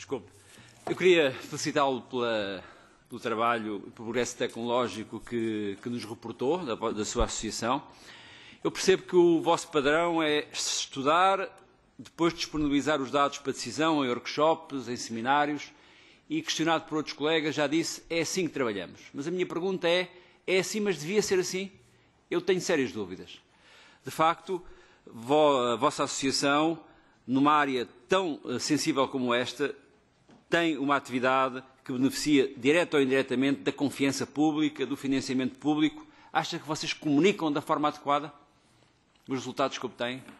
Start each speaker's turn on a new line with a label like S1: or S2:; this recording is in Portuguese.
S1: Desculpe. Eu queria felicitá-lo pelo trabalho e progresso tecnológico que, que nos reportou, da, da sua associação. Eu percebo que o vosso padrão é estudar, depois disponibilizar os dados para decisão em workshops, em seminários, e questionado por outros colegas, já disse, é assim que trabalhamos. Mas a minha pergunta é, é assim, mas devia ser assim? Eu tenho sérias dúvidas. De facto, a vossa associação, numa área tão eh, sensível como esta, tem uma atividade que beneficia, direta ou indiretamente, da confiança pública, do financiamento público? Acha que vocês comunicam da forma adequada os resultados que obtêm?